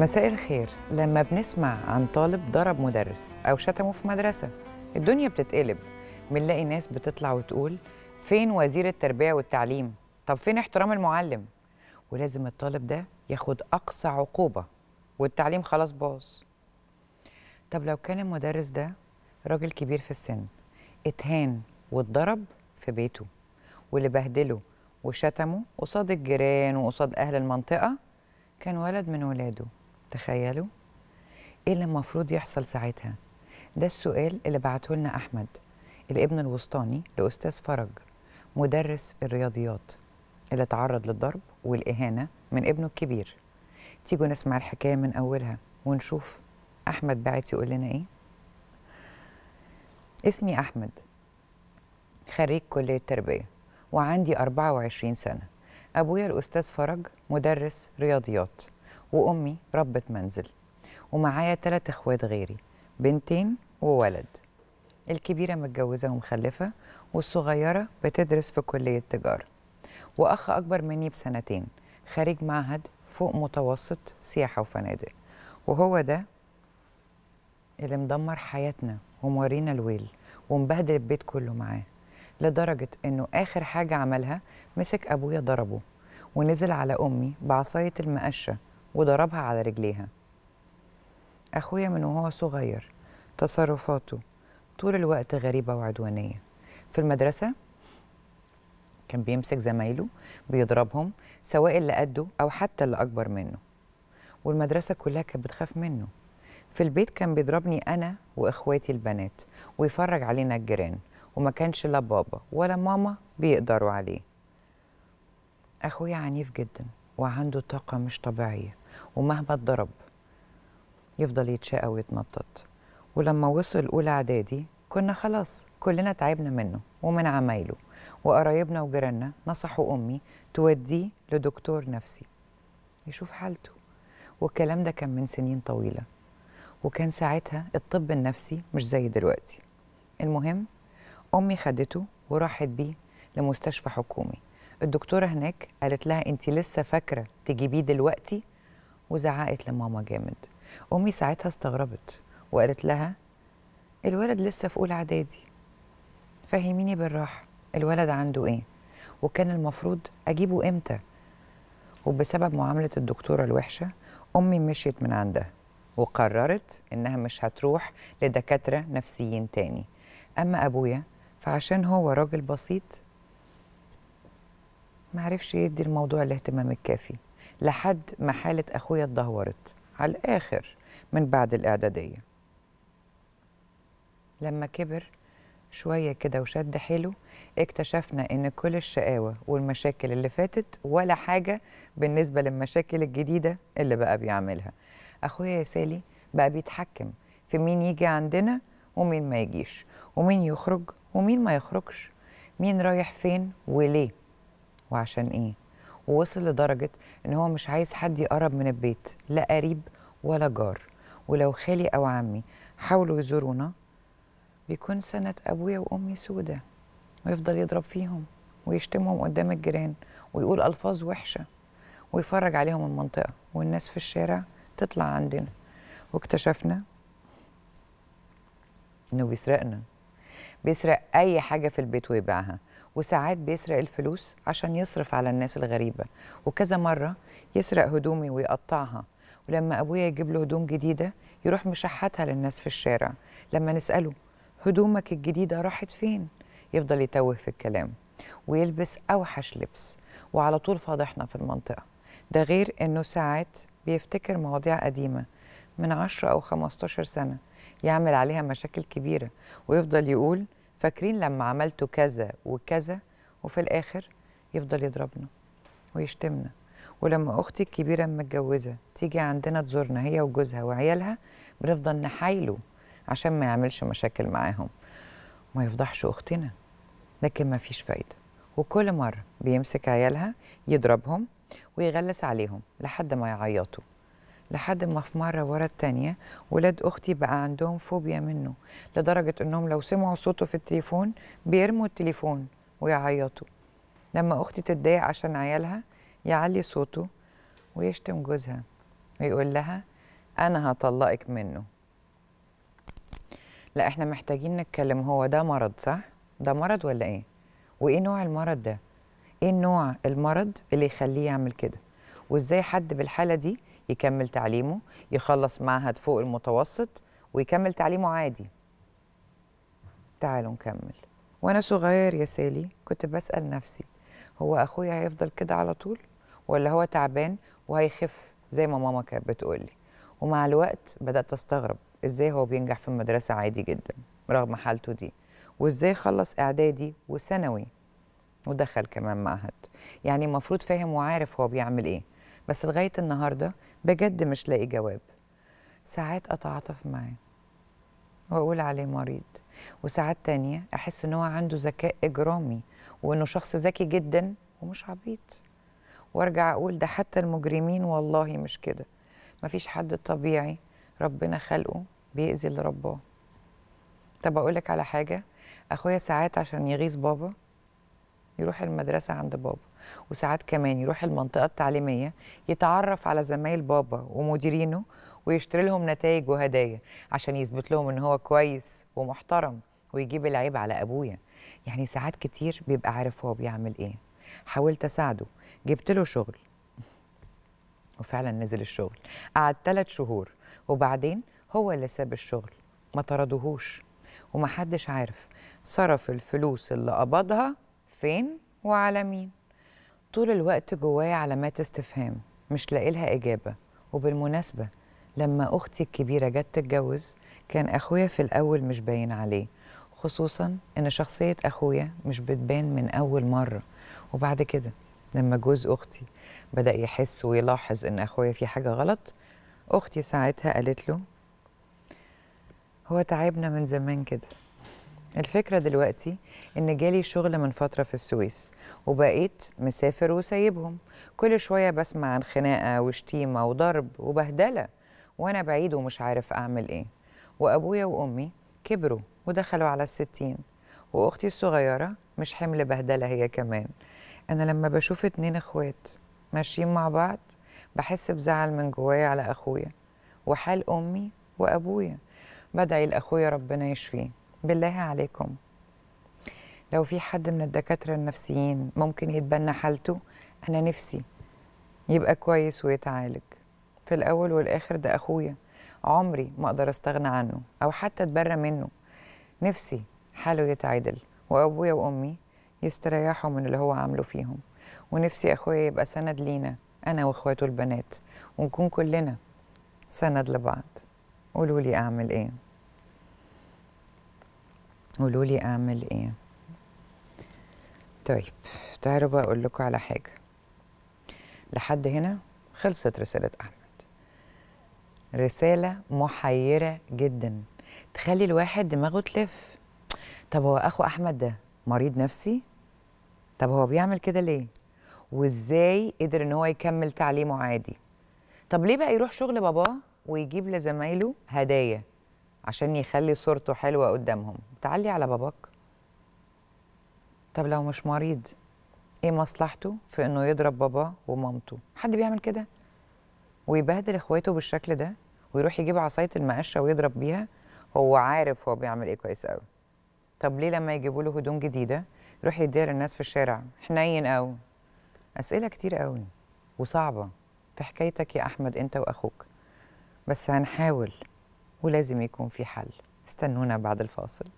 مساء الخير لما بنسمع عن طالب ضرب مدرس أو شتمه في مدرسة الدنيا بتتقلب بنلاقي ناس بتطلع وتقول فين وزير التربية والتعليم طب فين احترام المعلم ولازم الطالب ده ياخد أقصى عقوبة والتعليم خلاص باظ طب لو كان المدرس ده راجل كبير في السن اتهان واتضرب في بيته واللي بهدله وشتمه قصاد الجيران وقصاد أهل المنطقة كان ولد من ولاده تخيلوا ايه اللي المفروض يحصل ساعتها ده السؤال اللي بعته لنا احمد الابن الوسطاني لاستاذ فرج مدرس الرياضيات اللي تعرض للضرب والاهانه من ابنه الكبير تيجوا نسمع الحكايه من اولها ونشوف احمد بعت يقول لنا ايه اسمي احمد خريج كليه التربيه وعندي 24 سنه ابويا الاستاذ فرج مدرس رياضيات وأمي ربة منزل ومعايا تلات إخوات غيري بنتين وولد الكبيرة متجوزة ومخلفة والصغيرة بتدرس في كلية تجارة وأخ أكبر مني بسنتين خارج معهد فوق متوسط سياحة وفنادق وهو ده اللي مدمر حياتنا ومورينا الويل ومبهدل البيت كله معاه لدرجة إنه آخر حاجة عملها مسك أبويا ضربه ونزل على أمي بعصاية المقشة وضربها على رجليها أخويا من وهو صغير تصرفاته طول الوقت غريبة وعدوانية في المدرسة كان بيمسك زمايله بيضربهم سواء اللي قده أو حتى اللي أكبر منه والمدرسة كلها كانت بتخاف منه في البيت كان بيضربني أنا وإخواتي البنات ويفرج علينا الجيران وما كانش لا بابا ولا ماما بيقدروا عليه أخويا عنيف جدا وعنده طاقة مش طبيعية ومهما اتضرب يفضل يتشقى ويتنطط ولما وصل أولى إعدادي كنا خلاص كلنا تعبنا منه ومن عمايله وقرايبنا وجيراننا نصحوا أمي توديه لدكتور نفسي يشوف حالته والكلام ده كان من سنين طويلة وكان ساعتها الطب النفسي مش زي دلوقتي المهم أمي خدته وراحت بيه لمستشفى حكومي الدكتورة هناك قالت لها أنت لسه فاكرة تجيبيه دلوقتي وزعقت لماما جامد امي ساعتها استغربت وقالت لها الولد لسه في اولى اعدادي فهميني بالراحه الولد عنده ايه وكان المفروض اجيبه امتى وبسبب معامله الدكتوره الوحشه امي مشيت من عندها وقررت انها مش هتروح لدكاتره نفسيين تاني اما ابويا فعشان هو راجل بسيط معرفش يدي الموضوع الاهتمام الكافي لحد ما حالة أخويا اتدهورت على الآخر من بعد الإعدادية لما كبر شوية كده وشد حيله اكتشفنا ان كل الشقاوة والمشاكل اللي فاتت ولا حاجة بالنسبة للمشاكل الجديدة اللي بقى بيعملها أخويا يا سالي بقى بيتحكم في مين يجي عندنا ومين ما يجيش ومين يخرج ومين ما يخرجش مين رايح فين وليه وعشان ايه ووصل لدرجه ان هو مش عايز حد يقرب من البيت لا قريب ولا جار ولو خالي او عمي حاولوا يزورونا بيكون سنه ابويا وامي سودة ويفضل يضرب فيهم ويشتمهم قدام الجيران ويقول الفاظ وحشه ويفرج عليهم المنطقه والناس في الشارع تطلع عندنا واكتشفنا انه بيسرقنا بيسرق اي حاجه في البيت ويبيعها وساعات بيسرق الفلوس عشان يصرف على الناس الغريبه وكذا مره يسرق هدومي ويقطعها ولما ابويا يجيب له هدوم جديده يروح مشحتها للناس في الشارع لما نساله هدومك الجديده راحت فين يفضل يتوه في الكلام ويلبس اوحش لبس وعلى طول فاضحنا في المنطقه ده غير انه ساعات بيفتكر مواضيع قديمه من 10 او 15 سنه يعمل عليها مشاكل كبيرة ويفضل يقول فاكرين لما عملتوا كذا وكذا وفي الآخر يفضل يضربنا ويشتمنا ولما أختي الكبيرة متجوزة تيجي عندنا تزورنا هي وجوزها وعيالها بنفضل نحايله عشان ما يعملش مشاكل معاهم وما يفضحش أختنا لكن ما فيش فايدة وكل مرة بيمسك عيالها يضربهم ويغلس عليهم لحد ما يعيطوا لحد ما في مره ورا التانيه ولاد اختي بقى عندهم فوبيا منه لدرجه انهم لو سمعوا صوته في التليفون بيرموا التليفون ويعيطوا لما اختي تتضايق عشان عيالها يعلي صوته ويشتم جوزها ويقول لها انا هطلقك منه لا احنا محتاجين نتكلم هو ده مرض صح ده مرض ولا ايه وايه نوع المرض ده ايه نوع المرض اللي يخليه يعمل كده وازاي حد بالحاله دي يكمل تعليمه يخلص معهد فوق المتوسط ويكمل تعليمه عادي تعالوا نكمل وانا صغير يا سالي كنت بسال نفسي هو اخويا هيفضل كده على طول ولا هو تعبان وهيخف زي ما ماما كانت بتقولي ومع الوقت بدات استغرب ازاي هو بينجح في المدرسه عادي جدا رغم حالته دي وازاي خلص اعدادي وثانوي ودخل كمان معهد يعني المفروض فاهم وعارف هو بيعمل ايه بس لغايه النهارده بجد مش لاقي جواب ساعات اتعاطف معاه واقول عليه مريض وساعات تانية احس ان هو عنده ذكاء اجرامي وانه شخص ذكي جدا ومش عبيط وارجع اقول ده حتى المجرمين والله مش كده مفيش حد طبيعي ربنا خلقه بيأذي اللي رباه طب اقولك على حاجه اخويا ساعات عشان يغيظ بابا يروح المدرسه عند بابا وساعات كمان يروح المنطقه التعليميه يتعرف على زمايل بابا ومديرينه ويشتري لهم نتائج وهدايا عشان يثبت لهم ان هو كويس ومحترم ويجيب العيب على ابويا يعني ساعات كتير بيبقى عارف هو بيعمل ايه حاولت اساعده جبت له شغل وفعلا نزل الشغل قعد ثلاث شهور وبعدين هو اللي ساب الشغل ما طردهوش ومحدش عارف صرف الفلوس اللي قبضها فين وعلى مين طول الوقت جوايا علامات استفهام مش لاقي لها اجابه وبالمناسبه لما اختي الكبيره جت تتجوز كان اخويا في الاول مش باين عليه خصوصا ان شخصيه اخويا مش بتبان من اول مره وبعد كده لما جوز اختي بدا يحس ويلاحظ ان اخويا في حاجه غلط اختي ساعتها قالت له هو تعبنا من زمان كده الفكرة دلوقتي إن جالي شغل من فترة في السويس وبقيت مسافر وسايبهم كل شوية بسمع عن خناقة وشتيمة وضرب وبهدلة وأنا بعيد ومش عارف أعمل إيه وأبويا وأمي كبروا ودخلوا على الستين وأختي الصغيرة مش حمل بهدلة هي كمان أنا لما بشوف اتنين إخوات ماشيين مع بعض بحس بزعل من جوايا على أخويا وحال أمي وأبويا بدعي لأخويا ربنا يشفيه بالله عليكم لو في حد من الدكاترة النفسيين ممكن يتبنى حالته أنا نفسي يبقى كويس ويتعالج في الأول والآخر ده أخويا عمري ما أقدر أستغنى عنه أو حتى أتبرى منه نفسي حاله يتعدل وأبويا وأمي يستريحوا من اللي هو عامله فيهم ونفسي أخويا يبقى سند لينا أنا وإخواته البنات ونكون كلنا سند لبعض قولوا لي أعمل إيه قولوا لي اعمل ايه طيب تعالوا بقى اقول لكم على حاجه لحد هنا خلصت رساله احمد رساله محيره جدا تخلي الواحد دماغه تلف طب هو اخو احمد ده مريض نفسي طب هو بيعمل كده ليه وازاي قدر ان هو يكمل تعليمه عادي طب ليه بقى يروح شغل باباه ويجيب لزمايله هدايا عشان يخلي صورته حلوه قدامهم تعلي على باباك طب لو مش مريض ايه مصلحته في انه يضرب باباه ومامته حد بيعمل كده ويبهدل اخواته بالشكل ده ويروح يجيب عصايه المقشه ويضرب بيها هو عارف هو بيعمل ايه كويس قوي طب ليه لما يجيبوا له هدوم جديده يروح يديها للناس في الشارع حنين قوي اسئله كتير قوي وصعبه في حكايتك يا احمد انت واخوك بس هنحاول ولازم يكون في حل استنونا بعد الفاصل